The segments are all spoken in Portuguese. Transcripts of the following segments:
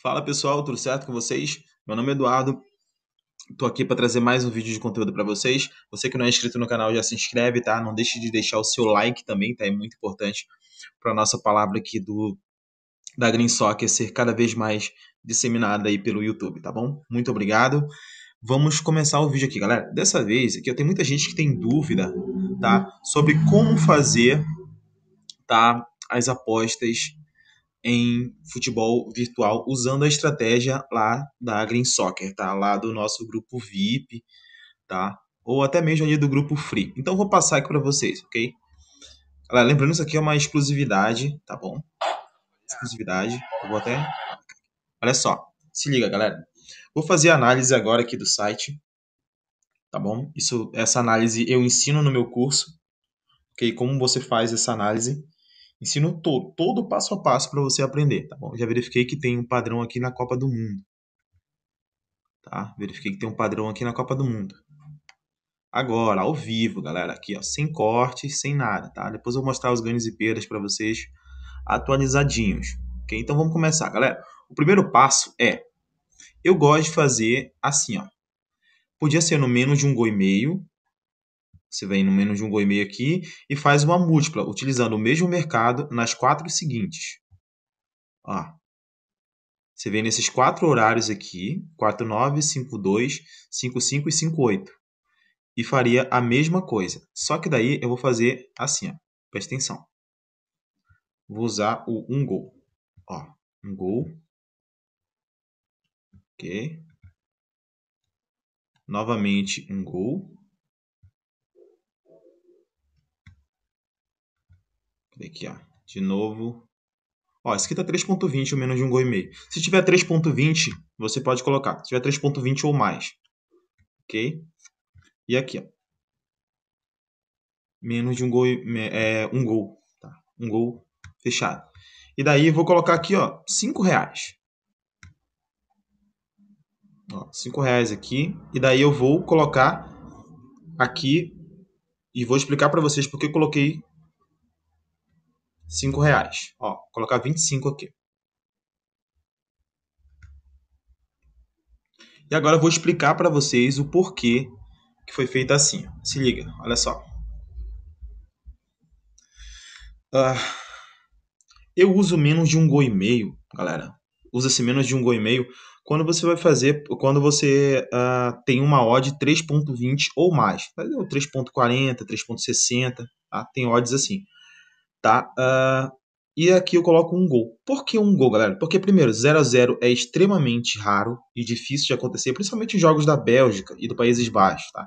Fala pessoal, tudo certo com vocês? Meu nome é Eduardo, Estou aqui para trazer mais um vídeo de conteúdo para vocês. Você que não é inscrito no canal já se inscreve, tá? Não deixe de deixar o seu like também, tá? É muito importante para nossa palavra aqui do da Green Soccer ser cada vez mais disseminada aí pelo YouTube, tá bom? Muito obrigado. Vamos começar o vídeo aqui, galera. Dessa vez aqui eu tenho muita gente que tem dúvida, tá? Sobre como fazer, tá? As apostas em futebol virtual usando a estratégia lá da Green Soccer, tá? Lá do nosso grupo VIP, tá? Ou até mesmo ali do grupo Free. Então vou passar aqui para vocês, ok? Lembrando isso aqui é uma exclusividade, tá bom? Exclusividade. Eu vou até. Olha só, se liga, galera. Vou fazer a análise agora aqui do site, tá bom? Isso, essa análise eu ensino no meu curso, ok? Como você faz essa análise? Ensino todo, todo passo a passo para você aprender, tá bom? Já verifiquei que tem um padrão aqui na Copa do Mundo. Tá? Verifiquei que tem um padrão aqui na Copa do Mundo. Agora, ao vivo, galera, aqui, ó, sem corte, sem nada, tá? Depois eu vou mostrar os ganhos e perdas para vocês atualizadinhos, OK? Então vamos começar, galera. O primeiro passo é eu gosto de fazer assim, ó. Podia ser no menos de um gol e meio, você vem no menos de um gol e meio aqui e faz uma múltipla, utilizando o mesmo mercado nas quatro seguintes. Ó. Você vem nesses quatro horários aqui, 49, 52, 55 e 58. E faria a mesma coisa. Só que daí eu vou fazer assim, ó. Presta atenção. Vou usar o um gol. Ó, um gol. OK. Novamente um gol Aqui, ó. De novo. Ó, esse aqui tá 3.20 ou menos de 1,5. gol Se tiver 3.20, você pode colocar. Se tiver 3.20 ou mais. Ok? E aqui, ó. Menos de um gol. É, um gol. Tá? Um gol fechado. E daí eu vou colocar aqui, ó, 5 reais. Ó, 5 reais aqui. E daí eu vou colocar aqui e vou explicar para vocês porque eu coloquei 5 reais. Ó, vou colocar 25 aqui. E agora eu vou explicar para vocês o porquê que foi feito assim. Se liga, olha só. Uh, eu uso menos de um gol e meio, galera. Usa-se menos de um gol e meio quando você vai fazer, quando você uh, tem uma odd 3.20 ou mais. 3.40, 3.60, tá? tem odds assim tá? Uh, e aqui eu coloco um gol. Por que um gol, galera? Porque, primeiro, 0 a 0 é extremamente raro e difícil de acontecer, principalmente em jogos da Bélgica e do Países Baixos, tá?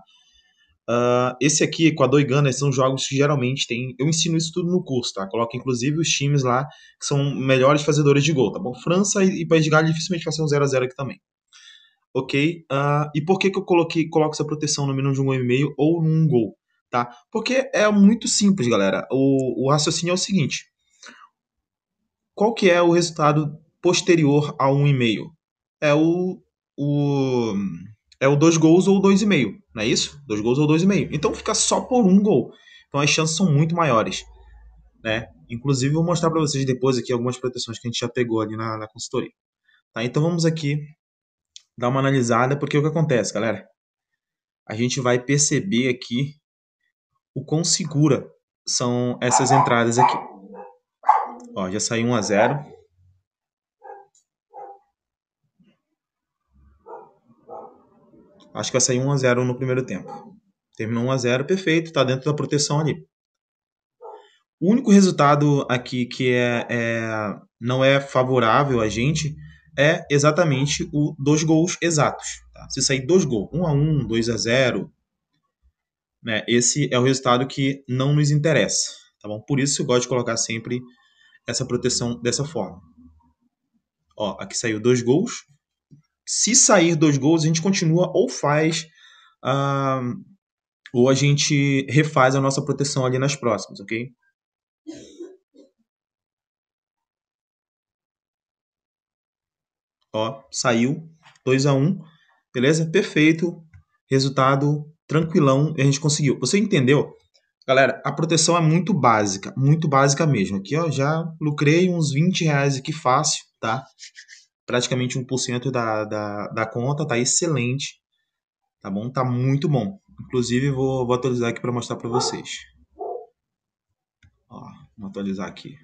Uh, esse aqui, Equador e Gana, são jogos que geralmente tem. Eu ensino isso tudo no curso, tá? Coloco inclusive os times lá que são melhores fazedores de gol, tá bom? França e, e País de Gales dificilmente fazem um 0x0 aqui também. Ok? Uh, e por que, que eu coloquei, coloco essa proteção no mínimo de um gol e meio ou num gol? tá? Porque é muito simples, galera. O, o raciocínio é o seguinte. Qual que é o resultado posterior a um e-mail? É o, o é o dois gols ou dois e meio, não é isso? Dois gols ou dois e meio. Então fica só por um gol. Então as chances são muito maiores, né? Inclusive vou mostrar para vocês depois aqui algumas proteções que a gente já pegou ali na, na consultoria. Tá? Então vamos aqui dar uma analisada porque o que acontece, galera? A gente vai perceber aqui o quão segura são essas entradas aqui. Ó, já saiu 1 a 0. Acho que vai sair 1 a 0 no primeiro tempo. Terminou 1 a 0, perfeito, está dentro da proteção ali. O único resultado aqui que é, é, não é favorável a gente é exatamente o dos gols exatos. Tá? Se sair dois gols, 1 a 1, 2 a 0, né? Esse é o resultado que não nos interessa, tá bom? Por isso eu gosto de colocar sempre essa proteção dessa forma. Ó, aqui saiu dois gols. Se sair dois gols, a gente continua ou faz uh, ou a gente refaz a nossa proteção ali nas próximas, ok? Ó, saiu 2 a 1, um, beleza? Perfeito. Resultado tranquilão e a gente conseguiu. Você entendeu? Galera, a proteção é muito básica, muito básica mesmo. Aqui, ó, já lucrei uns 20 reais aqui fácil, tá? Praticamente 1% da, da, da conta, tá excelente. Tá bom? Tá muito bom. Inclusive, vou, vou atualizar aqui para mostrar para vocês. Ó, vou atualizar aqui.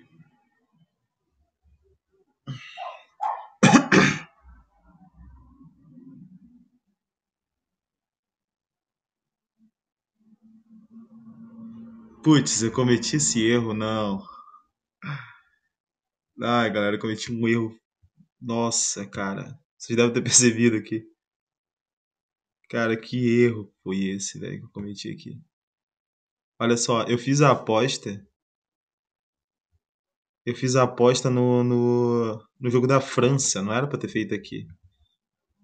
Putz, eu cometi esse erro, não. Ai, galera, eu cometi um erro. Nossa, cara. Vocês devem ter percebido aqui. Cara, que erro foi esse, velho, que eu cometi aqui. Olha só, eu fiz a aposta. Eu fiz a aposta no, no, no jogo da França, não era pra ter feito aqui.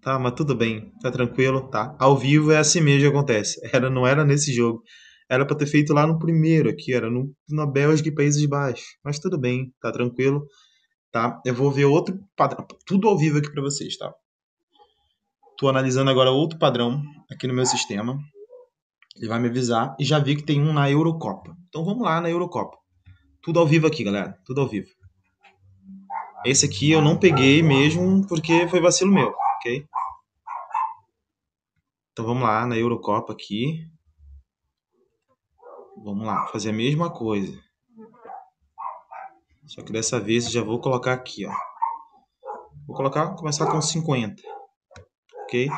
Tá, mas tudo bem, tá tranquilo, tá. Ao vivo é assim mesmo que acontece. Era, não era nesse jogo. Era para ter feito lá no primeiro aqui, era no, na Bélgica e Países Baixos. Mas tudo bem, tá tranquilo, tá? Eu vou ver outro padrão, tudo ao vivo aqui para vocês, tá? Tô analisando agora outro padrão aqui no meu sistema. Ele vai me avisar e já vi que tem um na Eurocopa. Então vamos lá na Eurocopa. Tudo ao vivo aqui, galera. Tudo ao vivo. Esse aqui eu não peguei mesmo porque foi vacilo meu, ok? Então vamos lá na Eurocopa aqui. Vamos lá, fazer a mesma coisa. Só que dessa vez eu já vou colocar aqui, ó. Vou colocar, começar com 50. Ok?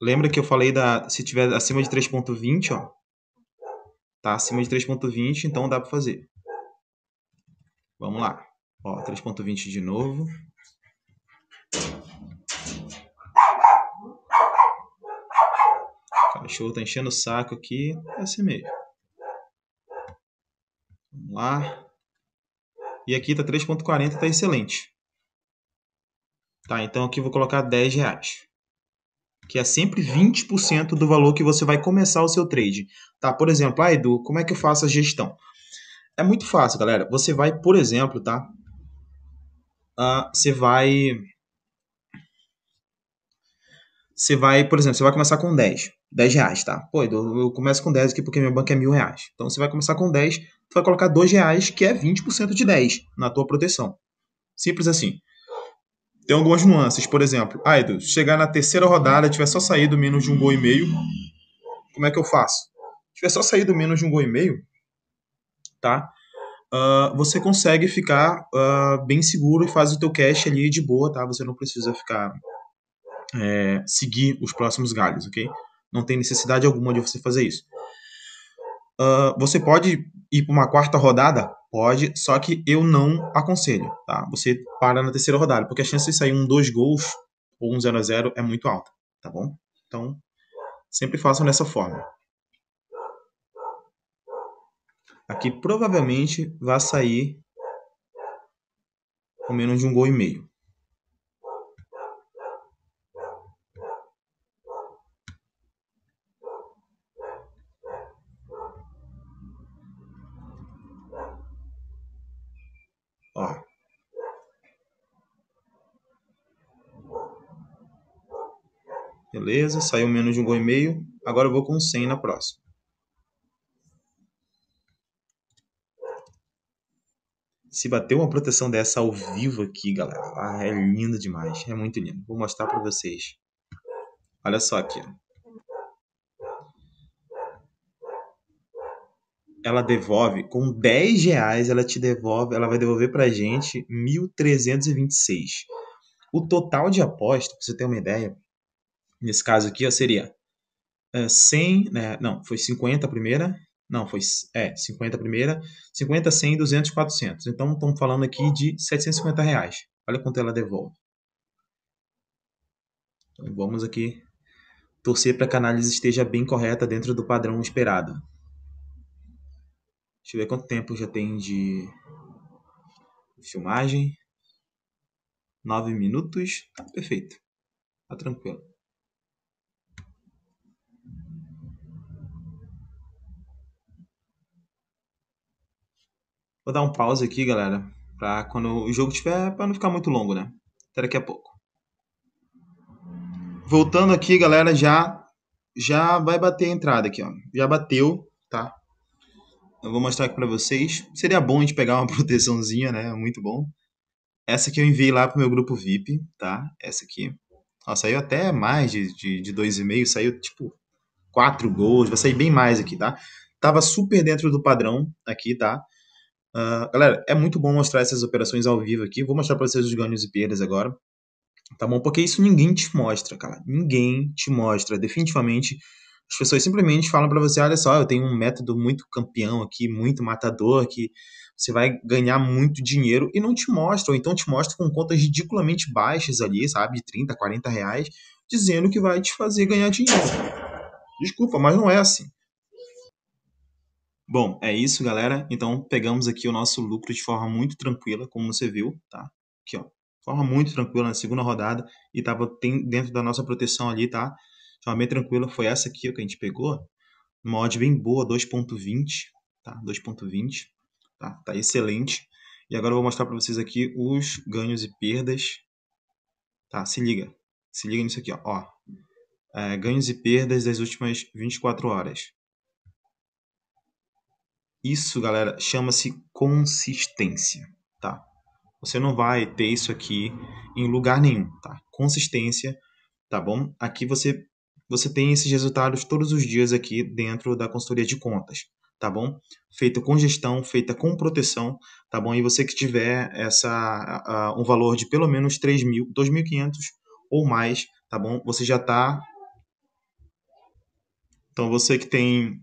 Lembra que eu falei da se tiver acima de 3.20, ó. Tá acima de 3.20, então dá para fazer. Vamos lá. Ó, 3.20 de novo. O cachorro tá enchendo o saco aqui. É assim mesmo. Vamos lá. E aqui tá 3.40, tá excelente. Tá, então aqui vou colocar 10 reais. Que é sempre 20% do valor que você vai começar o seu trade. Tá, por exemplo, ah, Edu, como é que eu faço a gestão? É muito fácil, galera. Você vai, por exemplo, tá? Uh, você vai. Você vai, por exemplo, você vai começar com 10. 10 reais, tá? Pô, eu começo com 10 aqui porque minha banca é mil reais. Então você vai começar com 10, tu vai colocar 2 reais, que é 20% de 10 na tua proteção. Simples assim. Tem algumas nuances, por exemplo, aí ah, chegar na terceira rodada, tiver só saído menos de um gol e meio, como é que eu faço? Tiver só saído menos de um gol e meio, tá? Uh, você consegue ficar uh, bem seguro e faz o teu cash ali de boa, tá? Você não precisa ficar é, seguir os próximos galhos, ok? Não tem necessidade alguma de você fazer isso. Uh, você pode ir para uma quarta rodada? Pode, só que eu não aconselho, tá? Você para na terceira rodada, porque a chance de sair um dois gols ou um 0 a 0 é muito alta, tá bom? Então, sempre façam dessa forma. Aqui provavelmente vai sair com menos de um gol e meio. Ó. Beleza, saiu menos de um gol e meio. Agora eu vou com 100 na próxima. Se bater uma proteção dessa ao vivo aqui, galera, ah, é lindo demais. É muito lindo. Vou mostrar para vocês. Olha só aqui. ela devolve, com 10 reais, ela te devolve, ela vai devolver pra gente 1.326. O total de aposta, pra você ter uma ideia, nesse caso aqui, ó, seria é, eh, 100, né, não, foi 50 a primeira, não, foi, é, 50 a primeira, 50, 100, 200, 400. Então, estamos falando aqui de 750 reais. Olha quanto ela devolve. Então, vamos aqui torcer para que a análise esteja bem correta dentro do padrão esperado. Deixa eu ver quanto tempo já tem de filmagem. 9 minutos. Tá perfeito. Tá tranquilo. Vou dar um pause aqui, galera, para quando o jogo tiver, para não ficar muito longo, né? Até daqui a pouco. Voltando aqui, galera, já já vai bater a entrada aqui, ó. Já bateu, tá? Eu vou mostrar aqui para vocês. Seria bom a gente pegar uma proteçãozinha, né? Muito bom. Essa que eu enviei lá pro meu grupo VIP, tá? Essa aqui. Ó, saiu até mais de 2,5, de, de dois e meio, saiu tipo 4 gols, vai sair bem mais aqui, tá? Tava super dentro do padrão aqui, tá? Uh, galera, é muito bom mostrar essas operações ao vivo aqui. Vou mostrar para vocês os ganhos e perdas agora. Tá bom? Porque isso ninguém te mostra, cara. Ninguém te mostra. Definitivamente as pessoas simplesmente falam para você: olha só, eu tenho um método muito campeão aqui, muito matador, que você vai ganhar muito dinheiro e não te mostram, então te mostram com contas ridiculamente baixas ali, sabe, de 30, 40 reais, dizendo que vai te fazer ganhar dinheiro. Desculpa, mas não é assim. Bom, é isso, galera. Então pegamos aqui o nosso lucro de forma muito tranquila, como você viu, tá? Aqui, ó, forma muito tranquila na segunda rodada e estava dentro da nossa proteção ali, tá? Então a meia tranquila foi essa aqui que a gente pegou, uma odd bem boa, 2.20, tá? 2.20, tá? Tá excelente. E agora eu vou mostrar para vocês aqui os ganhos e perdas. Tá, se liga. Se liga nisso aqui, ó. ó é, ganhos e perdas das últimas 24 horas. Isso, galera, chama-se consistência, tá? Você não vai ter isso aqui em lugar nenhum, tá? Consistência, tá bom? Aqui você você tem esses resultados todos os dias aqui dentro da consultoria de contas, tá bom? Feita com gestão, feita com proteção, tá bom? E você que tiver essa, um valor de pelo menos 3.000, mil, 2.500 ou mais, tá bom? Você já está... Então, você que tem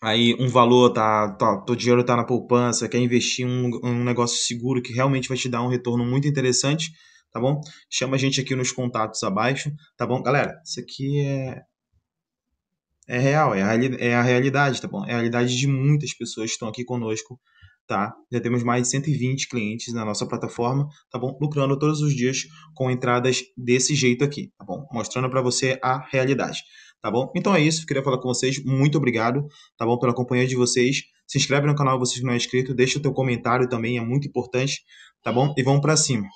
aí um valor, tá, tá teu dinheiro tá na poupança, quer investir em um, um negócio seguro que realmente vai te dar um retorno muito interessante, tá bom? Chama a gente aqui nos contatos abaixo, tá bom? Galera, isso aqui é, é real, é a, é a realidade, tá bom? É a realidade de muitas pessoas que estão aqui conosco, tá? Já temos mais de 120 clientes na nossa plataforma, tá bom? Lucrando todos os dias com entradas desse jeito aqui, tá bom? Mostrando para você a realidade, tá bom? Então é isso, queria falar com vocês, muito obrigado, tá bom? Pela companhia de vocês. Se inscreve no canal, se você não é inscrito, deixa o teu comentário também, é muito importante, tá bom? E vamos para cima.